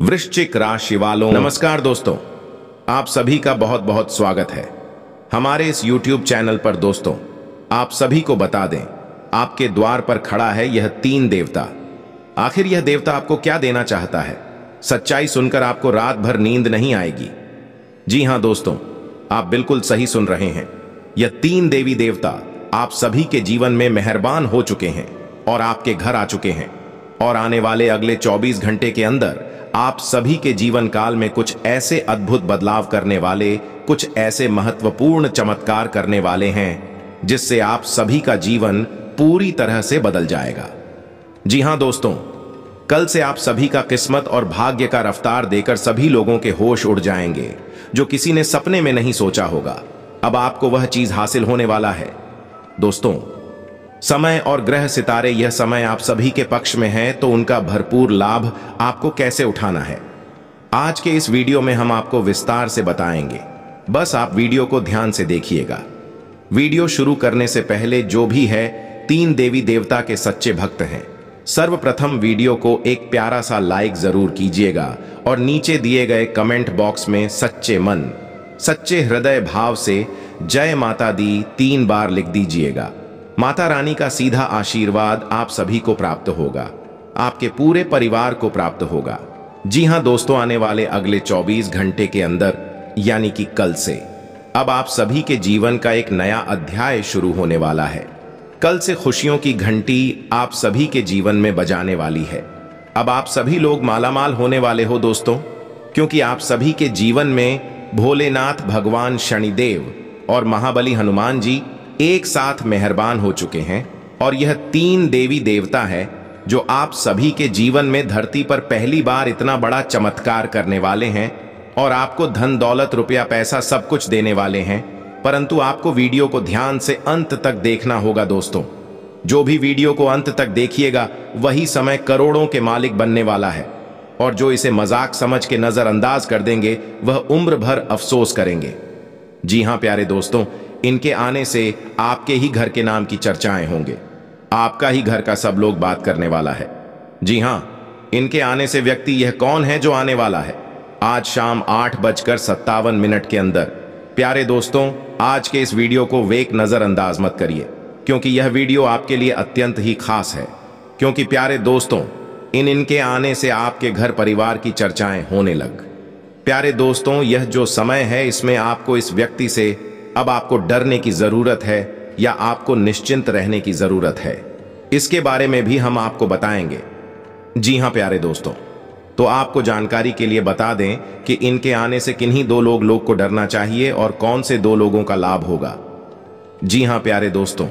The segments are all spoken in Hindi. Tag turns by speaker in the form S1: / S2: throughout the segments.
S1: वृश्चिक राशि वालों नमस्कार दोस्तों आप सभी का बहुत बहुत स्वागत है हमारे इस YouTube चैनल पर दोस्तों आप सभी को बता दें आपके द्वार पर खड़ा है यह तीन देवता आखिर यह देवता आपको क्या देना चाहता है सच्चाई सुनकर आपको रात भर नींद नहीं आएगी जी हाँ दोस्तों आप बिल्कुल सही सुन रहे हैं यह तीन देवी देवता आप सभी के जीवन में मेहरबान हो चुके हैं और आपके घर आ चुके हैं और आने वाले अगले 24 घंटे के अंदर आप सभी के जीवन काल में कुछ ऐसे अद्भुत बदलाव करने वाले कुछ ऐसे महत्वपूर्ण चमत्कार करने वाले हैं जिससे आप सभी का जीवन पूरी तरह से बदल जाएगा जी हां दोस्तों कल से आप सभी का किस्मत और भाग्य का रफ्तार देकर सभी लोगों के होश उड़ जाएंगे जो किसी ने सपने में नहीं सोचा होगा अब आपको वह चीज हासिल होने वाला है दोस्तों समय और ग्रह सितारे यह समय आप सभी के पक्ष में हैं तो उनका भरपूर लाभ आपको कैसे उठाना है आज के इस वीडियो में हम आपको विस्तार से बताएंगे बस आप वीडियो को ध्यान से देखिएगा वीडियो शुरू करने से पहले जो भी है तीन देवी देवता के सच्चे भक्त हैं सर्वप्रथम वीडियो को एक प्यारा सा लाइक जरूर कीजिएगा और नीचे दिए गए कमेंट बॉक्स में सच्चे मन सच्चे हृदय भाव से जय माता दी तीन बार लिख दीजिएगा माता रानी का सीधा आशीर्वाद आप सभी को प्राप्त होगा आपके पूरे परिवार को प्राप्त होगा जी हाँ दोस्तों आने वाले अगले 24 घंटे के अंदर यानी कि कल से अब आप सभी के जीवन का एक नया अध्याय शुरू होने वाला है कल से खुशियों की घंटी आप सभी के जीवन में बजाने वाली है अब आप सभी लोग मालामाल होने वाले हो दोस्तों क्योंकि आप सभी के जीवन में भोलेनाथ भगवान शनिदेव और महाबली हनुमान जी एक साथ मेहरबान हो चुके हैं और यह तीन देवी देवता है जो आप सभी के जीवन में धरती पर पहली बार इतना बड़ा चमत्कार करने वाले हैं और आपको धन दौलत रुपया पैसा सब कुछ देने वाले हैं परंतु आपको वीडियो को ध्यान से अंत तक देखना होगा दोस्तों जो भी वीडियो को अंत तक देखिएगा वही समय करोड़ों के मालिक बनने वाला है और जो इसे मजाक समझ के नज़रअंदाज कर देंगे वह उम्र भर अफसोस करेंगे जी हाँ प्यारे दोस्तों इनके आने से आपके ही घर के नाम की चर्चाएं होंगे आपका ही घर का सब लोग बात करने वाला है जी हां इनके आने से व्यक्ति यह कौन है जो आने वाला है आज शाम आठ बजकर सत्तावन मिनट के अंदर प्यारे दोस्तों आज के इस वीडियो को वेक नज़रअंदाज मत करिए क्योंकि यह वीडियो आपके लिए अत्यंत ही खास है क्योंकि प्यारे दोस्तों इन इनके आने से आपके घर परिवार की चर्चाएं होने लग प्यारे दोस्तों यह जो समय है इसमें आपको इस व्यक्ति से अब आपको डरने की ज़रूरत है या आपको निश्चिंत रहने की ज़रूरत है इसके बारे में भी हम आपको बताएंगे जी हां प्यारे दोस्तों तो आपको जानकारी के लिए बता दें कि इनके आने से किन्हीं दो लोग लोग को डरना चाहिए और कौन से दो लोगों का लाभ होगा जी हां प्यारे दोस्तों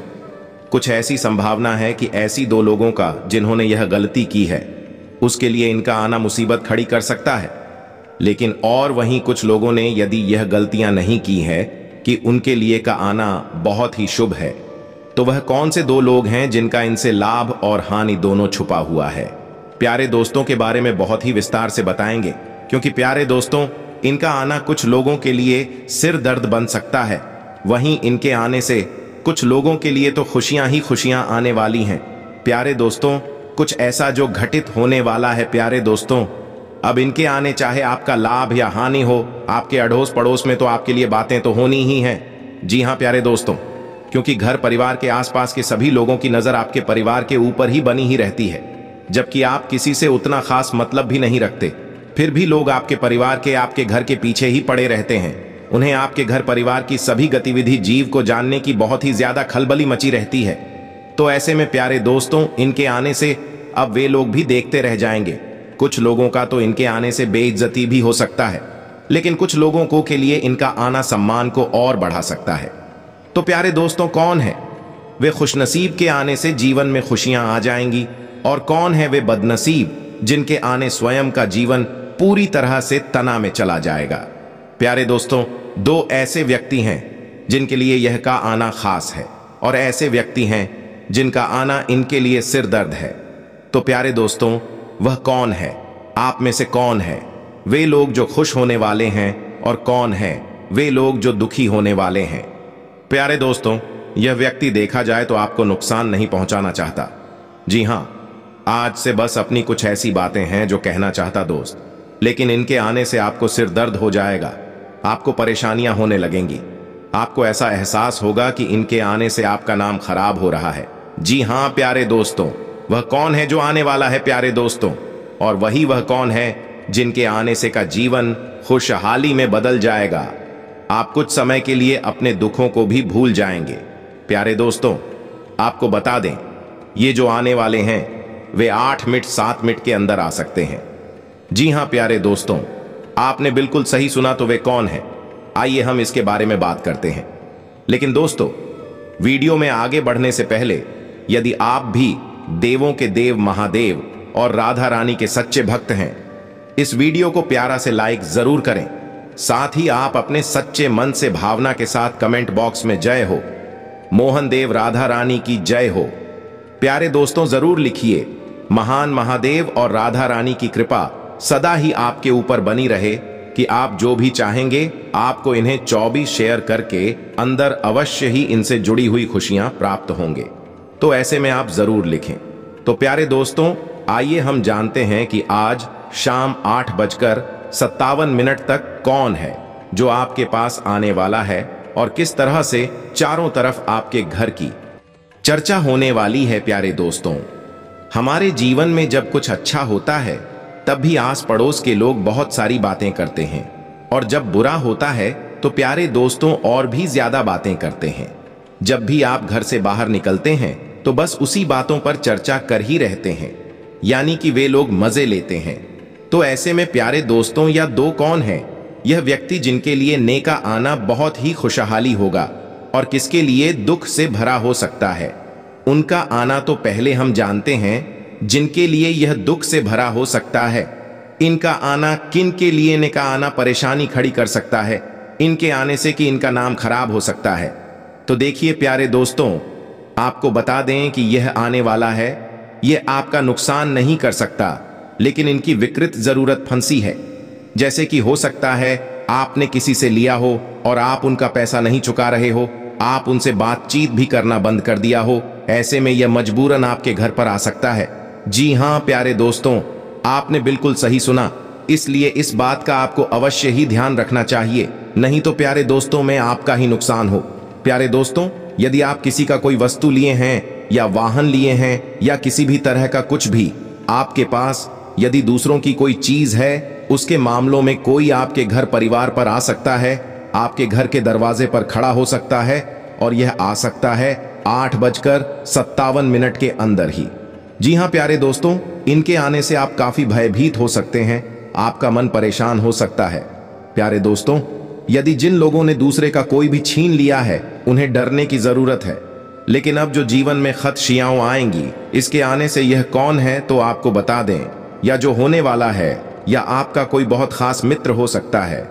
S1: कुछ ऐसी संभावना है कि ऐसी दो लोगों का जिन्होंने यह गलती की है उसके लिए इनका आना मुसीबत खड़ी कर सकता है लेकिन और वहीं कुछ लोगों ने यदि यह गलतियां नहीं की है कि उनके लिए का आना बहुत ही शुभ है तो वह कौन से दो लोग हैं जिनका इनसे लाभ और हानि दोनों छुपा हुआ है प्यारे दोस्तों के बारे में बहुत ही विस्तार से बताएंगे क्योंकि प्यारे दोस्तों इनका आना कुछ लोगों के लिए सिर दर्द बन सकता है वहीं इनके आने से कुछ लोगों के लिए तो खुशियां ही खुशियां आने वाली हैं प्यारे दोस्तों कुछ ऐसा जो घटित होने वाला है प्यारे दोस्तों अब इनके आने चाहे आपका लाभ या हानि हो आपके अड़ोस पड़ोस में तो आपके लिए बातें तो होनी ही हैं जी हाँ प्यारे दोस्तों क्योंकि घर परिवार के आसपास के सभी लोगों की नज़र आपके परिवार के ऊपर ही बनी ही रहती है जबकि आप किसी से उतना खास मतलब भी नहीं रखते फिर भी लोग आपके परिवार के आपके घर के पीछे ही पड़े रहते हैं उन्हें आपके घर परिवार की सभी गतिविधि जीव को जानने की बहुत ही ज्यादा खलबली मची रहती है तो ऐसे में प्यारे दोस्तों इनके आने से अब वे लोग भी देखते रह जाएंगे कुछ लोगों का तो इनके आने से बेइज्जती भी हो सकता है लेकिन कुछ लोगों को के लिए इनका आना सम्मान को और बढ़ा सकता है तो प्यारे दोस्तों कौन है वे खुशनसीब के आने से जीवन में खुशियां आ जाएंगी और कौन है वे बदनसीब जिनके आने स्वयं का जीवन पूरी तरह से तना में चला जाएगा प्यारे दोस्तों दो ऐसे व्यक्ति हैं जिनके लिए यह का आना खास है और ऐसे व्यक्ति हैं जिनका आना इनके लिए सिरदर्द है तो प्यारे दोस्तों वह कौन है आप में से कौन है वे लोग जो खुश होने वाले हैं और कौन है वे लोग जो दुखी होने वाले हैं प्यारे दोस्तों यह व्यक्ति देखा जाए तो आपको नुकसान नहीं पहुंचाना चाहता जी हां आज से बस अपनी कुछ ऐसी बातें हैं जो कहना चाहता दोस्त लेकिन इनके आने से आपको सिर दर्द हो जाएगा आपको परेशानियां होने लगेंगी आपको ऐसा एहसास होगा कि इनके आने से आपका नाम खराब हो रहा है जी हां प्यारे दोस्तों वह कौन है जो आने वाला है प्यारे दोस्तों और वही वह कौन है जिनके आने से का जीवन खुशहाली में बदल जाएगा आप कुछ समय के लिए अपने दुखों को भी भूल जाएंगे प्यारे दोस्तों आपको बता दें ये जो आने वाले हैं वे आठ मिनट सात मिनट के अंदर आ सकते हैं जी हां प्यारे दोस्तों आपने बिल्कुल सही सुना तो वे कौन है आइए हम इसके बारे में बात करते हैं लेकिन दोस्तों वीडियो में आगे बढ़ने से पहले यदि आप भी देवों के देव महादेव और राधा रानी के सच्चे भक्त हैं इस वीडियो को प्यारा से लाइक जरूर करें साथ ही आप अपने सच्चे मन से भावना के साथ कमेंट बॉक्स में जय हो मोहन देव राधा रानी की जय हो प्यारे दोस्तों जरूर लिखिए महान महादेव और राधा रानी की कृपा सदा ही आपके ऊपर बनी रहे कि आप जो भी चाहेंगे आपको इन्हें चौबीस शेयर करके अंदर अवश्य ही इनसे जुड़ी हुई खुशियां प्राप्त होंगे तो ऐसे में आप जरूर लिखें तो प्यारे दोस्तों आइए हम जानते हैं कि आज शाम आठ बजकर सत्तावन मिनट तक कौन है जो आपके पास आने वाला है और किस तरह से चारों तरफ आपके घर की चर्चा होने वाली है प्यारे दोस्तों हमारे जीवन में जब कुछ अच्छा होता है तब भी आस पड़ोस के लोग बहुत सारी बातें करते हैं और जब बुरा होता है तो प्यारे दोस्तों और भी ज्यादा बातें करते हैं जब भी आप घर से बाहर निकलते हैं तो बस उसी बातों पर चर्चा कर ही रहते हैं यानी कि वे लोग मजे लेते हैं तो ऐसे में प्यारे दोस्तों या दो कौन हैं यह व्यक्ति जिनके लिए नेका आना बहुत ही खुशहाली होगा और किसके लिए दुख से भरा हो सकता है उनका आना तो पहले हम जानते हैं जिनके लिए यह दुख से भरा हो सकता है इनका आना किन के लिए ने आना परेशानी खड़ी कर सकता है इनके आने से कि इनका नाम खराब हो सकता है तो देखिए प्यारे दोस्तों आपको बता दें कि यह आने वाला है यह आपका नुकसान नहीं कर सकता लेकिन इनकी विकृत जरूरत फंसी है जैसे कि हो सकता है आपने किसी से लिया हो और आप उनका पैसा नहीं चुका रहे हो आप उनसे बातचीत भी करना बंद कर दिया हो ऐसे में यह मजबूरन आपके घर पर आ सकता है जी हाँ प्यारे दोस्तों आपने बिल्कुल सही सुना इसलिए इस बात का आपको अवश्य ही ध्यान रखना चाहिए नहीं तो प्यारे दोस्तों में आपका ही नुकसान हो प्यारे दोस्तों यदि आप किसी का कोई वस्तु लिए हैं या वाहन लिए हैं या किसी भी तरह का कुछ भी आपके पास यदि दूसरों की कोई चीज है उसके मामलों में कोई आपके घर परिवार पर आ सकता है आपके घर के दरवाजे पर खड़ा हो सकता है और यह आ सकता है आठ बजकर सत्तावन मिनट के अंदर ही जी हाँ प्यारे दोस्तों इनके आने से आप काफी भयभीत हो सकते हैं आपका मन परेशान हो सकता है प्यारे दोस्तों यदि जिन लोगों ने दूसरे का कोई भी छीन लिया है उन्हें डरने की जरूरत है लेकिन अब जो जीवन में खत शियाओं आएंगी इसके आने से यह कौन है तो आपको बता दें या जो होने वाला है या आपका कोई बहुत खास मित्र हो सकता है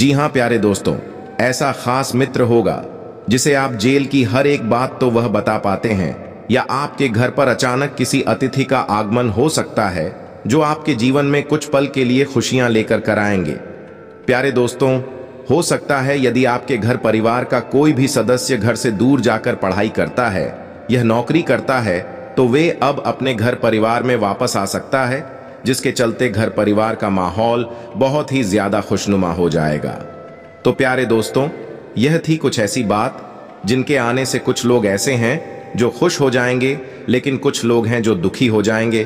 S1: जी हाँ प्यारे दोस्तों ऐसा खास मित्र होगा जिसे आप जेल की हर एक बात तो वह बता पाते हैं या आपके घर पर अचानक किसी अतिथि का आगमन हो सकता है जो आपके जीवन में कुछ पल के लिए खुशियां लेकर कराएंगे प्यारे दोस्तों हो सकता है यदि आपके घर परिवार का कोई भी सदस्य घर से दूर जाकर पढ़ाई करता है यह नौकरी करता है तो वे अब अपने घर परिवार में वापस आ सकता है जिसके चलते घर परिवार का माहौल बहुत ही ज्यादा खुशनुमा हो जाएगा तो प्यारे दोस्तों यह थी कुछ ऐसी बात जिनके आने से कुछ लोग ऐसे हैं जो खुश हो जाएंगे लेकिन कुछ लोग हैं जो दुखी हो जाएंगे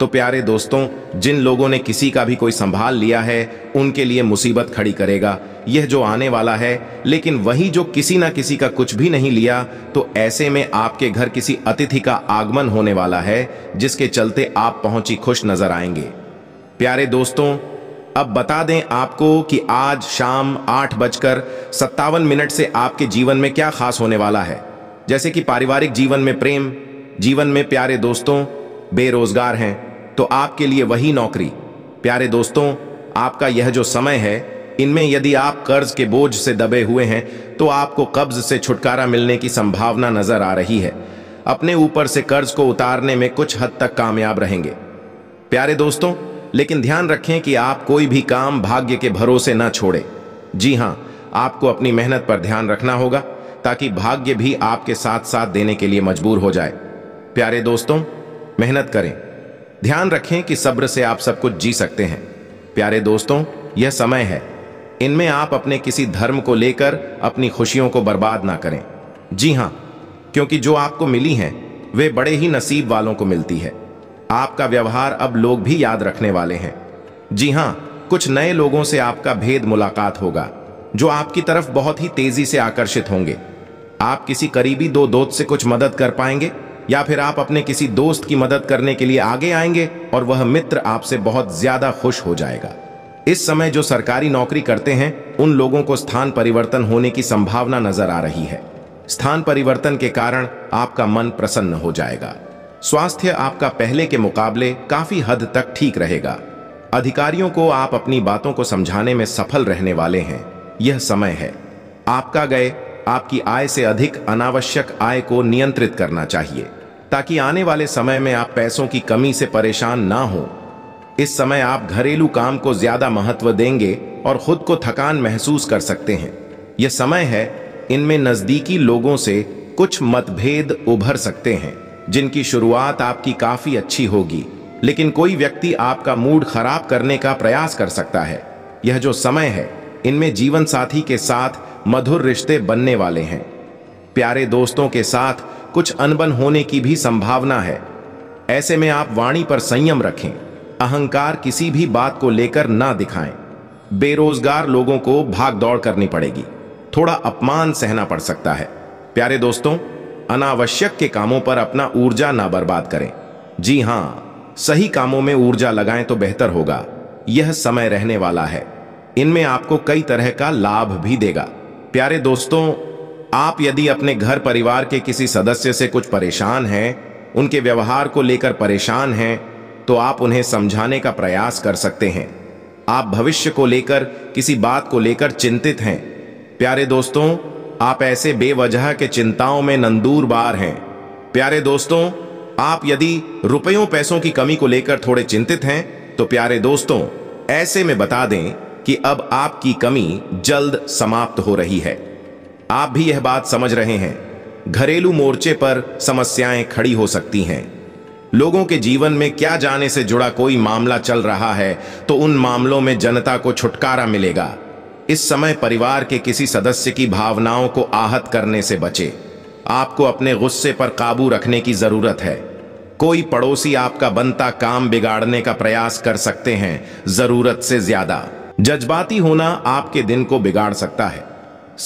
S1: तो प्यारे दोस्तों जिन लोगों ने किसी का भी कोई संभाल लिया है उनके लिए मुसीबत खड़ी करेगा यह जो आने वाला है लेकिन वही जो किसी ना किसी का कुछ भी नहीं लिया तो ऐसे में आपके घर किसी अतिथि का आगमन होने वाला है जिसके चलते आप पहुंची खुश नजर आएंगे प्यारे दोस्तों अब बता दें आपको कि आज शाम आठ बजकर सत्तावन मिनट से आपके जीवन में क्या खास होने वाला है जैसे कि पारिवारिक जीवन में प्रेम जीवन में प्यारे दोस्तों बेरोजगार हैं तो आपके लिए वही नौकरी प्यारे दोस्तों आपका यह जो समय है इनमें यदि आप कर्ज के बोझ से दबे हुए हैं तो आपको कब्ज से छुटकारा मिलने की संभावना नजर आ रही है अपने ऊपर से कर्ज को उतारने में कुछ हद तक कामयाब रहेंगे प्यारे दोस्तों लेकिन ध्यान रखें कि आप कोई भी काम भाग्य के भरोसे न छोड़ें जी हाँ आपको अपनी मेहनत पर ध्यान रखना होगा ताकि भाग्य भी आपके साथ साथ देने के लिए मजबूर हो जाए प्यारे दोस्तों मेहनत करें ध्यान रखें कि सब्र से आप सब कुछ जी सकते हैं प्यारे दोस्तों यह समय है इनमें आप अपने किसी धर्म को लेकर अपनी खुशियों को बर्बाद ना करें जी हाँ क्योंकि जो आपको मिली हैं वे बड़े ही नसीब वालों को मिलती है आपका व्यवहार अब लोग भी याद रखने वाले हैं जी हां कुछ नए लोगों से आपका भेद मुलाकात होगा जो आपकी तरफ बहुत ही तेजी से आकर्षित होंगे आप किसी करीबी दो दोस्त से कुछ मदद कर पाएंगे या फिर आप अपने किसी दोस्त की मदद करने के लिए आगे आएंगे और वह मित्र आपसे बहुत ज्यादा खुश हो जाएगा इस समय जो सरकारी नौकरी करते हैं उन लोगों को स्थान परिवर्तन होने की संभावना नजर आ रही है स्थान परिवर्तन के कारण आपका मन प्रसन्न हो जाएगा स्वास्थ्य आपका पहले के मुकाबले काफी हद तक ठीक रहेगा अधिकारियों को आप अपनी बातों को समझाने में सफल रहने वाले हैं यह समय है आपका गए आपकी आय से अधिक अनावश्यक आय को नियंत्रित करना चाहिए ताकि आने वाले समय में आप पैसों की कमी से परेशान ना हों इस समय आप घरेलू काम को ज्यादा महत्व देंगे और खुद को थकान महसूस कर सकते हैं यह समय है इनमें नजदीकी लोगों से कुछ मतभेद उभर सकते हैं जिनकी शुरुआत आपकी काफी अच्छी होगी लेकिन कोई व्यक्ति आपका मूड खराब करने का प्रयास कर सकता है यह जो समय है इनमें जीवन साथी के साथ मधुर रिश्ते बनने वाले हैं प्यारे दोस्तों के साथ कुछ अनबन होने की भी संभावना है ऐसे में आप वाणी पर संयम रखें अहंकार किसी भी बात को लेकर ना दिखाएं बेरोजगार लोगों को भाग दौड़ करनी पड़ेगी थोड़ा अपमान सहना पड़ सकता है प्यारे दोस्तों अनावश्यक के कामों पर अपना ऊर्जा ना बर्बाद करें जी हां सही कामों में ऊर्जा लगाएं तो बेहतर होगा यह समय रहने वाला है इनमें आपको कई तरह का लाभ भी देगा प्यारे दोस्तों आप यदि अपने घर परिवार के किसी सदस्य से कुछ परेशान हैं उनके व्यवहार को लेकर परेशान हैं तो आप उन्हें समझाने का प्रयास कर सकते हैं आप भविष्य को लेकर किसी बात को लेकर चिंतित हैं प्यारे दोस्तों आप ऐसे बेवजह के चिंताओं में नंदूर बार हैं प्यारे दोस्तों आप यदि रुपयों पैसों की कमी को लेकर थोड़े चिंतित हैं तो प्यारे दोस्तों ऐसे में बता दें कि अब आपकी कमी जल्द समाप्त हो रही है आप भी यह बात समझ रहे हैं घरेलू मोर्चे पर समस्याएं खड़ी हो सकती हैं लोगों के जीवन में क्या जाने से जुड़ा कोई मामला चल रहा है तो उन मामलों में जनता को छुटकारा मिलेगा इस समय परिवार के किसी सदस्य की भावनाओं को आहत करने से बचे आपको अपने गुस्से पर काबू रखने की जरूरत है कोई पड़ोसी आपका बनता काम बिगाड़ने का प्रयास कर सकते हैं जरूरत से ज्यादा जज्बाती होना आपके दिन को बिगाड़ सकता है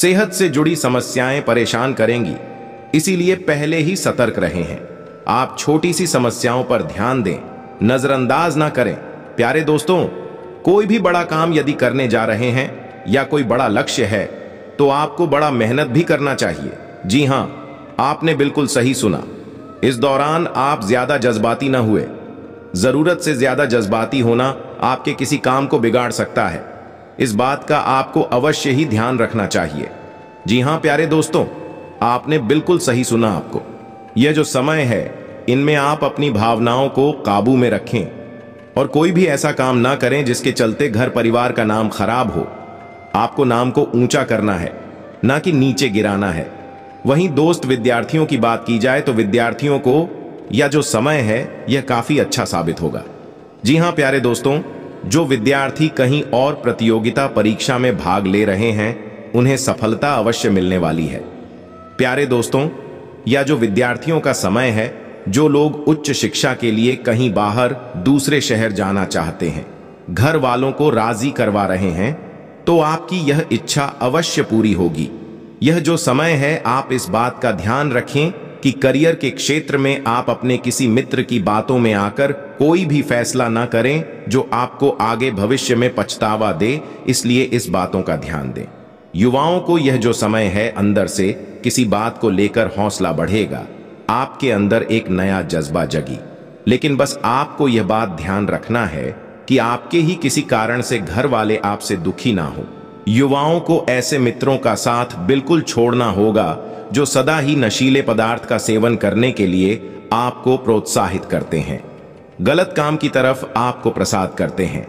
S1: सेहत से जुड़ी समस्याएं परेशान करेंगी इसीलिए पहले ही सतर्क रहे हैं आप छोटी सी समस्याओं पर ध्यान दें नज़रअंदाज ना करें प्यारे दोस्तों कोई भी बड़ा काम यदि करने जा रहे हैं या कोई बड़ा लक्ष्य है तो आपको बड़ा मेहनत भी करना चाहिए जी हाँ आपने बिल्कुल सही सुना इस दौरान आप ज़्यादा जज्बाती ना हुए ज़रूरत से ज़्यादा जज्बाती होना आपके किसी काम को बिगाड़ सकता है इस बात का आपको अवश्य ही ध्यान रखना चाहिए जी हां प्यारे दोस्तों आपने बिल्कुल सही सुना आपको यह जो समय है इनमें आप अपनी भावनाओं को काबू में रखें और कोई भी ऐसा काम ना करें जिसके चलते घर परिवार का नाम खराब हो आपको नाम को ऊंचा करना है ना कि नीचे गिराना है वहीं दोस्त विद्यार्थियों की बात की जाए तो विद्यार्थियों को या जो समय है यह काफी अच्छा साबित होगा जी हां प्यारे दोस्तों जो विद्यार्थी कहीं और प्रतियोगिता परीक्षा में भाग ले रहे हैं उन्हें सफलता अवश्य मिलने वाली है प्यारे दोस्तों या जो विद्यार्थियों का समय है जो लोग उच्च शिक्षा के लिए कहीं बाहर दूसरे शहर जाना चाहते हैं घर वालों को राजी करवा रहे हैं तो आपकी यह इच्छा अवश्य पूरी होगी यह जो समय है आप इस बात का ध्यान रखें कि करियर के क्षेत्र में आप अपने किसी मित्र की बातों में आकर कोई भी फैसला ना करें जो आपको आगे भविष्य में पछतावा दे इसलिए इस बातों का ध्यान दें युवाओं को यह जो समय है अंदर से किसी बात को लेकर हौसला बढ़ेगा आपके अंदर एक नया जज्बा जगी लेकिन बस आपको यह बात ध्यान रखना है कि आपके ही किसी कारण से घर वाले आपसे दुखी ना हो युवाओं को ऐसे मित्रों का साथ बिल्कुल छोड़ना होगा जो सदा ही नशीले पदार्थ का सेवन करने के लिए आपको प्रोत्साहित करते हैं गलत काम की तरफ आपको प्रसाद करते हैं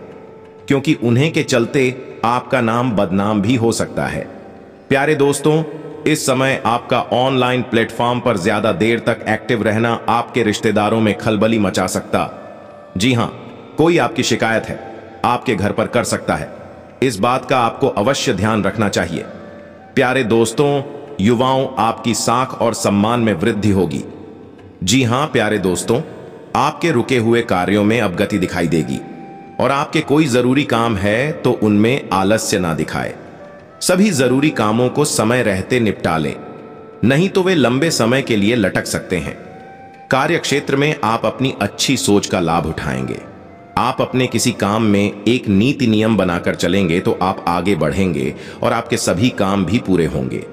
S1: क्योंकि उन्हें के चलते आपका नाम बदनाम भी हो सकता है प्यारे दोस्तों इस समय आपका ऑनलाइन प्लेटफॉर्म पर ज्यादा देर तक एक्टिव रहना आपके रिश्तेदारों में खलबली मचा सकता जी हाँ कोई आपकी शिकायत है आपके घर पर कर सकता है इस बात का आपको अवश्य ध्यान रखना चाहिए प्यारे दोस्तों युवाओं आपकी साख और सम्मान में वृद्धि होगी जी हां प्यारे दोस्तों आपके रुके हुए कार्यों में अब गति दिखाई देगी और आपके कोई ज़रूरी काम है तो उनमें आलस्य ना दिखाए सभी ज़रूरी कामों को समय रहते निपटा लें नहीं तो वे लंबे समय के लिए लटक सकते हैं कार्य क्षेत्र में आप अपनी अच्छी सोच का लाभ उठाएंगे आप अपने किसी काम में एक नीति नियम बनाकर चलेंगे तो आप आगे बढ़ेंगे और आपके सभी काम भी पूरे होंगे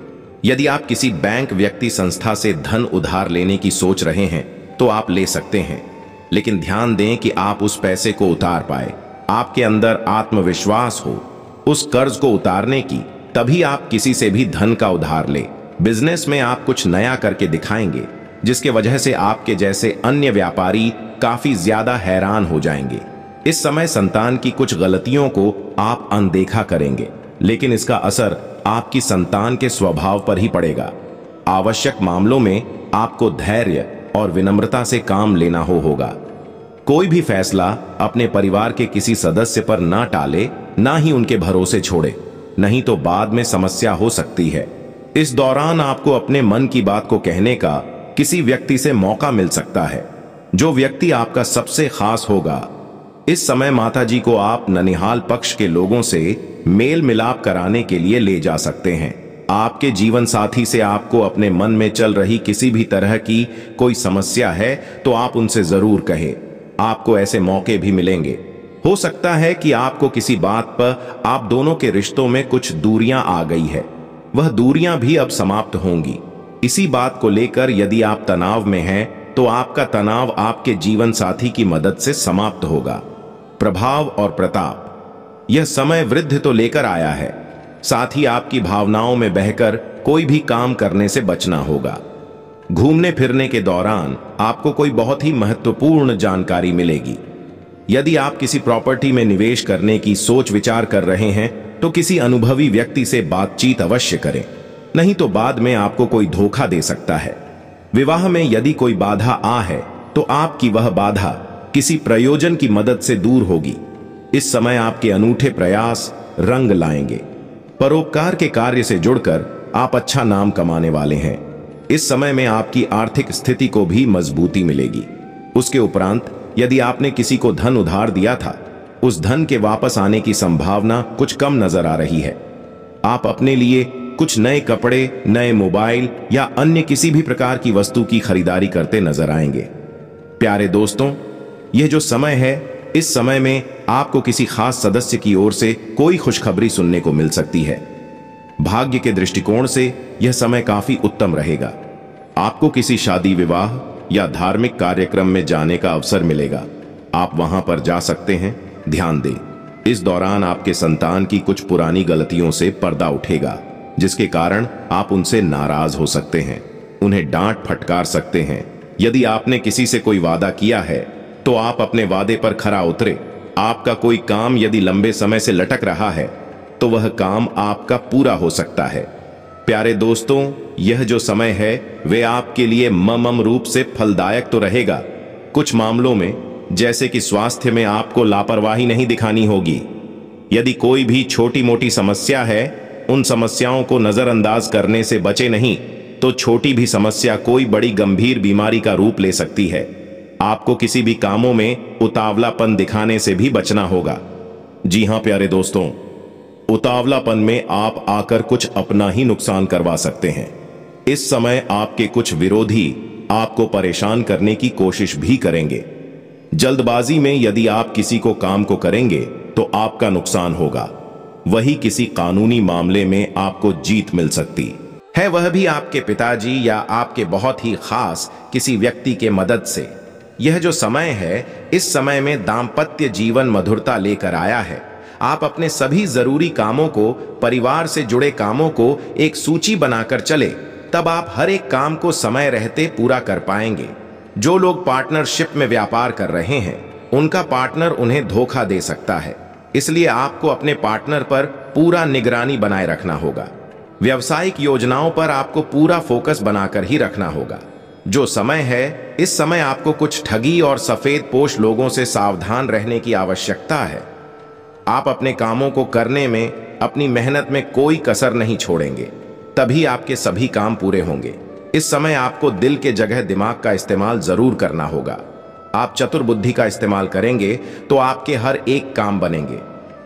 S1: यदि आप किसी बैंक व्यक्ति संस्था से धन उधार लेने की सोच रहे हैं तो आप ले सकते हैं लेकिन ध्यान दें कि आप उस पैसे को उतार पाए आपके अंदर आत्मविश्वास हो उस कर्ज को उतारने की तभी आप किसी से भी धन का उधार ले बिजनेस में आप कुछ नया करके दिखाएंगे जिसके वजह से आपके जैसे अन्य व्यापारी काफी ज्यादा हैरान हो जाएंगे इस समय संतान की कुछ गलतियों को आप अनदेखा करेंगे लेकिन इसका असर आपकी संतान के स्वभाव पर ही पड़ेगा आवश्यक मामलों में आपको धैर्य और विनम्रता से काम लेना हो होगा कोई भी फैसला अपने परिवार के किसी सदस्य पर ना टाले ना ही उनके भरोसे छोड़े नहीं तो बाद में समस्या हो सकती है इस दौरान आपको अपने मन की बात को कहने का किसी व्यक्ति से मौका मिल सकता है जो व्यक्ति आपका सबसे खास होगा इस समय माता जी को आप ननिहाल पक्ष के लोगों से मेल मिलाप कराने के लिए ले जा सकते हैं आपके जीवन साथी से आपको अपने मन में चल रही किसी भी तरह की कोई समस्या है तो आप उनसे जरूर कहें आपको ऐसे मौके भी मिलेंगे हो सकता है कि आपको किसी बात पर आप दोनों के रिश्तों में कुछ दूरियां आ गई है वह दूरियां भी अब समाप्त होंगी इसी बात को लेकर यदि आप तनाव में हैं तो आपका तनाव आपके जीवन साथी की मदद से समाप्त होगा प्रभाव और प्रताप यह समय वृद्ध तो लेकर आया है साथ ही आपकी भावनाओं में बहकर कोई भी काम करने से बचना होगा घूमने फिरने के दौरान आपको कोई बहुत ही महत्वपूर्ण जानकारी मिलेगी यदि आप किसी प्रॉपर्टी में निवेश करने की सोच विचार कर रहे हैं तो किसी अनुभवी व्यक्ति से बातचीत अवश्य करें नहीं तो बाद में आपको कोई धोखा दे सकता है विवाह में यदि कोई बाधा आ है तो आपकी वह बाधा किसी प्रयोजन की मदद से दूर होगी इस समय आपके अनूठे प्रयास रंग लाएंगे परोपकार के कार्य से जुड़कर आप अच्छा नाम कमाने वाले हैं इस समय में आपकी आर्थिक स्थिति को भी मजबूती मिलेगी उसके उपरांत यदि आपने किसी को धन उधार दिया था उस धन के वापस आने की संभावना कुछ कम नजर आ रही है आप अपने लिए कुछ नए कपड़े नए मोबाइल या अन्य किसी भी प्रकार की वस्तु की खरीदारी करते नजर आएंगे प्यारे दोस्तों यह जो समय है इस समय में आपको किसी खास सदस्य की ओर से कोई खुशखबरी सुनने को मिल सकती है भाग्य के दृष्टिकोण से यह समय काफी उत्तम रहेगा आपको किसी शादी विवाह या धार्मिक कार्यक्रम में जाने का अवसर मिलेगा आप वहां पर जा सकते हैं ध्यान दें इस दौरान आपके संतान की कुछ पुरानी गलतियों से पर्दा उठेगा जिसके कारण आप उनसे नाराज हो सकते हैं उन्हें डांट फटकार सकते हैं यदि आपने किसी से कोई वादा किया है तो आप अपने वादे पर खरा उतरे आपका कोई काम यदि लंबे समय से लटक रहा है तो वह काम आपका पूरा हो सकता है प्यारे दोस्तों यह जो समय है वे आपके लिए ममम रूप से फलदायक तो रहेगा कुछ मामलों में जैसे कि स्वास्थ्य में आपको लापरवाही नहीं दिखानी होगी यदि कोई भी छोटी मोटी समस्या है उन समस्याओं को नज़रअंदाज करने से बचे नहीं तो छोटी भी समस्या कोई बड़ी गंभीर बीमारी का रूप ले सकती है आपको किसी भी कामों में उतावलापन दिखाने से भी बचना होगा जी हां प्यारे दोस्तों उतावलापन में आप आकर कुछ अपना ही नुकसान करवा सकते हैं इस समय आपके कुछ विरोधी आपको परेशान करने की कोशिश भी करेंगे जल्दबाजी में यदि आप किसी को काम को करेंगे तो आपका नुकसान होगा वही किसी कानूनी मामले में आपको जीत मिल सकती है वह भी आपके पिताजी या आपके बहुत ही खास किसी व्यक्ति के मदद से यह जो समय है इस समय में दाम्पत्य जीवन मधुरता लेकर आया है आप अपने सभी जरूरी कामों को परिवार से जुड़े कामों को एक सूची बनाकर चले तब आप हर एक काम को समय रहते पूरा कर पाएंगे जो लोग पार्टनरशिप में व्यापार कर रहे हैं उनका पार्टनर उन्हें धोखा दे सकता है इसलिए आपको अपने पार्टनर पर पूरा निगरानी बनाए रखना होगा व्यवसायिक योजनाओं पर आपको पूरा फोकस बनाकर ही रखना होगा जो समय है इस समय आपको कुछ ठगी और सफेद पोष लोगों से सावधान रहने की आवश्यकता है आप अपने कामों को करने में अपनी मेहनत में कोई कसर नहीं छोड़ेंगे तभी आपके सभी काम पूरे होंगे इस समय आपको दिल के जगह दिमाग का इस्तेमाल जरूर करना होगा आप चतुर बुद्धि का इस्तेमाल करेंगे तो आपके हर एक काम बनेंगे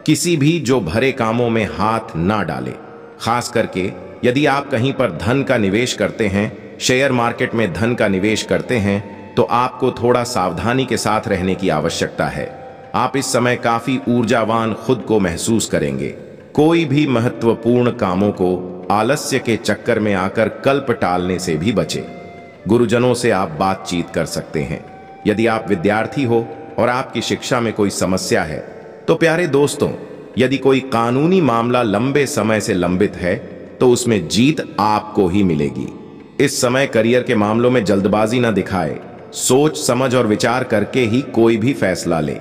S1: किसी भी जो भरे कामों में हाथ ना डाले खास करके यदि आप कहीं पर धन का निवेश करते हैं शेयर मार्केट में धन का निवेश करते हैं तो आपको थोड़ा सावधानी के साथ रहने की आवश्यकता है आप इस समय काफी ऊर्जावान खुद को महसूस करेंगे कोई भी महत्वपूर्ण कामों को आलस्य के चक्कर में आकर कल्प टालने से भी बचे गुरुजनों से आप बातचीत कर सकते हैं यदि आप विद्यार्थी हो और आपकी शिक्षा में कोई समस्या है तो प्यारे दोस्तों यदि कोई कानूनी मामला लंबे समय से लंबित है तो उसमें जीत आपको ही मिलेगी इस समय करियर के मामलों में जल्दबाजी ना दिखाए सोच समझ और विचार करके ही कोई भी फैसला ले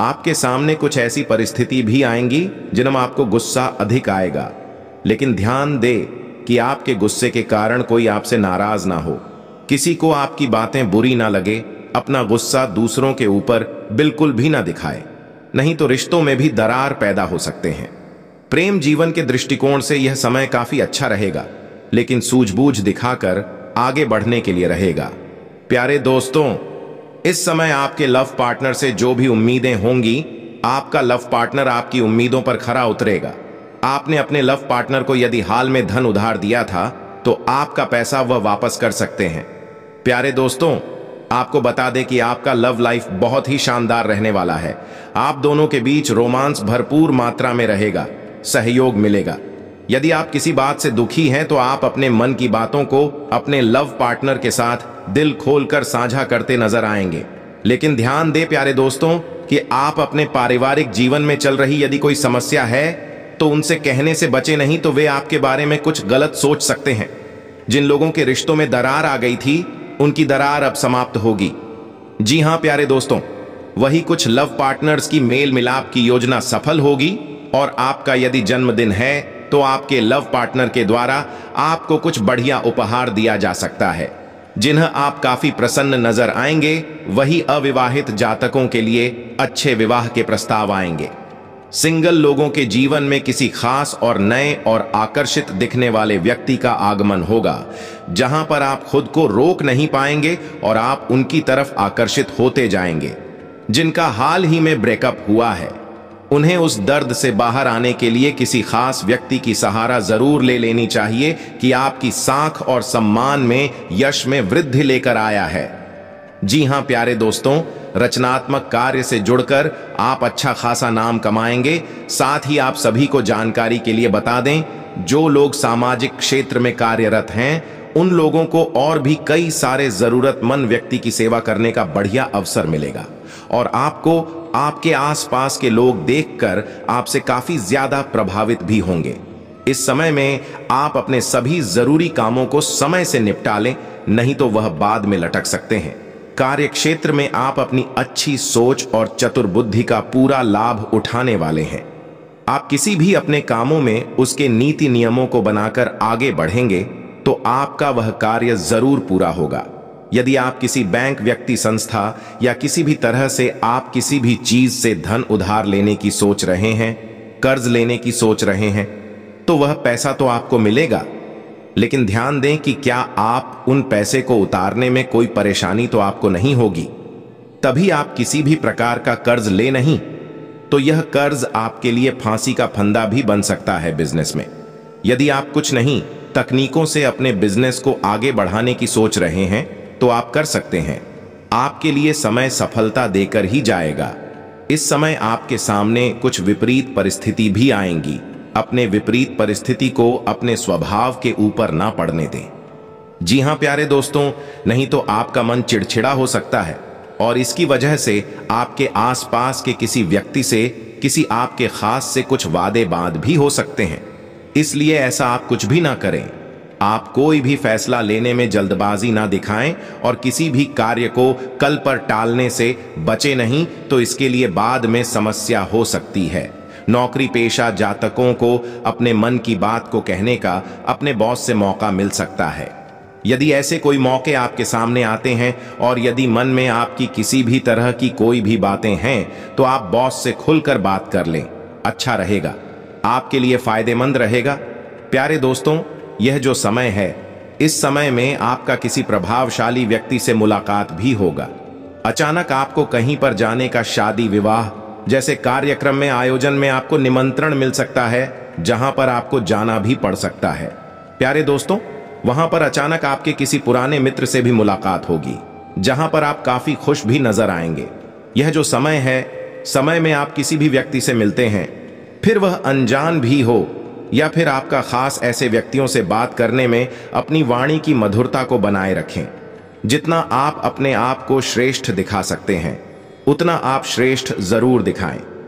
S1: आपके सामने कुछ ऐसी परिस्थिति भी आएंगी जिनमें आपको गुस्सा अधिक आएगा लेकिन ध्यान दे कि आपके गुस्से के कारण कोई आपसे नाराज ना हो किसी को आपकी बातें बुरी ना लगे अपना गुस्सा दूसरों के ऊपर बिल्कुल भी ना दिखाए नहीं तो रिश्तों में भी दरार पैदा हो सकते हैं प्रेम जीवन के दृष्टिकोण से यह समय काफी अच्छा रहेगा लेकिन सूझबूझ दिखाकर आगे बढ़ने के लिए रहेगा प्यारे दोस्तों इस समय आपके लव पार्टनर से जो भी उम्मीदें होंगी आपका लव पार्टनर आपकी उम्मीदों पर खरा उतरेगा आपने अपने लव पार्टनर को यदि हाल में धन उधार दिया था तो आपका पैसा वह वापस कर सकते हैं प्यारे दोस्तों आपको बता दें कि आपका लव लाइफ बहुत ही शानदार रहने वाला है आप दोनों के बीच रोमांस भरपूर मात्रा में रहेगा सहयोग मिलेगा यदि आप किसी बात से दुखी हैं तो आप अपने मन की बातों को अपने लव पार्टनर के साथ दिल खोलकर साझा करते नजर आएंगे लेकिन ध्यान दे प्यारे दोस्तों कि आप अपने पारिवारिक जीवन में चल रही यदि कोई समस्या है तो उनसे कहने से बचे नहीं तो वे आपके बारे में कुछ गलत सोच सकते हैं जिन लोगों के रिश्तों में दरार आ गई थी उनकी दरार अब समाप्त होगी जी हां प्यारे दोस्तों वही कुछ लव पार्टनर्स की मेल मिलाप की योजना सफल होगी और आपका यदि जन्मदिन है तो आपके लव पार्टनर के द्वारा आपको कुछ बढ़िया उपहार दिया जा सकता है जिन्हें आप काफी प्रसन्न नजर आएंगे वही अविवाहित जातकों के लिए अच्छे विवाह के प्रस्ताव आएंगे सिंगल लोगों के जीवन में किसी खास और नए और आकर्षित दिखने वाले व्यक्ति का आगमन होगा जहां पर आप खुद को रोक नहीं पाएंगे और आप उनकी तरफ आकर्षित होते जाएंगे जिनका हाल ही में ब्रेकअप हुआ है उन्हें उस दर्द से बाहर आने के लिए किसी खास व्यक्ति की सहारा जरूर ले लेनी चाहिए कि आपकी साख और सम्मान में यश में वृद्धि लेकर आया है जी हां प्यारे दोस्तों रचनात्मक कार्य से जुड़कर आप अच्छा खासा नाम कमाएंगे साथ ही आप सभी को जानकारी के लिए बता दें जो लोग सामाजिक क्षेत्र में कार्यरत हैं उन लोगों को और भी कई सारे जरूरतमंद व्यक्ति की सेवा करने का बढ़िया अवसर मिलेगा और आपको आपके आसपास के लोग देखकर आपसे काफी ज्यादा प्रभावित भी होंगे इस समय में आप अपने सभी जरूरी कामों को समय से निपटा लें नहीं तो वह बाद में लटक सकते हैं कार्य क्षेत्र में आप अपनी अच्छी सोच और चतुर बुद्धि का पूरा लाभ उठाने वाले हैं आप किसी भी अपने कामों में उसके नीति नियमों को बनाकर आगे बढ़ेंगे तो आपका वह कार्य जरूर पूरा होगा यदि आप किसी बैंक व्यक्ति संस्था या किसी भी तरह से आप किसी भी चीज से धन उधार लेने की सोच रहे हैं कर्ज लेने की सोच रहे हैं तो वह पैसा तो आपको मिलेगा लेकिन ध्यान दें कि क्या आप उन पैसे को उतारने में कोई परेशानी तो आपको नहीं होगी तभी आप किसी भी प्रकार का कर्ज ले नहीं तो यह कर्ज आपके लिए फांसी का फंदा भी बन सकता है बिजनेस में यदि आप कुछ नहीं तकनीकों से अपने बिजनेस को आगे बढ़ाने की सोच रहे हैं तो आप कर सकते हैं आपके लिए समय सफलता देकर ही जाएगा इस समय आपके सामने कुछ विपरीत परिस्थिति भी आएंगी अपने विपरीत परिस्थिति को अपने स्वभाव के ऊपर ना पड़ने दें जी हां प्यारे दोस्तों नहीं तो आपका मन चिड़चिड़ा हो सकता है और इसकी वजह से आपके आसपास के किसी व्यक्ति से किसी आपके खास से कुछ वादे बाद भी हो सकते हैं इसलिए ऐसा आप कुछ भी ना करें आप कोई भी फैसला लेने में जल्दबाजी ना दिखाएं और किसी भी कार्य को कल पर टालने से बचे नहीं तो इसके लिए बाद में समस्या हो सकती है नौकरी पेशा जातकों को अपने मन की बात को कहने का अपने बॉस से मौका मिल सकता है यदि ऐसे कोई मौके आपके सामने आते हैं और यदि मन में आपकी किसी भी तरह की कोई भी बातें हैं तो आप बॉस से खुलकर बात कर लें अच्छा रहेगा आपके लिए फायदेमंद रहेगा प्यारे दोस्तों यह जो समय है इस समय में आपका किसी प्रभावशाली व्यक्ति से मुलाकात भी होगा अचानक आपको कहीं पर जाने का शादी विवाह जैसे कार्यक्रम में आयोजन में आपको निमंत्रण मिल सकता है जहां पर आपको जाना भी पड़ सकता है प्यारे दोस्तों वहां पर अचानक आपके किसी पुराने मित्र से भी मुलाकात होगी जहां पर आप काफी खुश भी नजर आएंगे यह जो समय है समय में आप किसी भी व्यक्ति से मिलते हैं फिर वह अनजान भी हो या फिर आपका खास ऐसे व्यक्तियों से बात करने में अपनी वाणी की मधुरता को बनाए रखें जितना आप अपने आप को श्रेष्ठ दिखा सकते हैं उतना आप श्रेष्ठ जरूर दिखाएं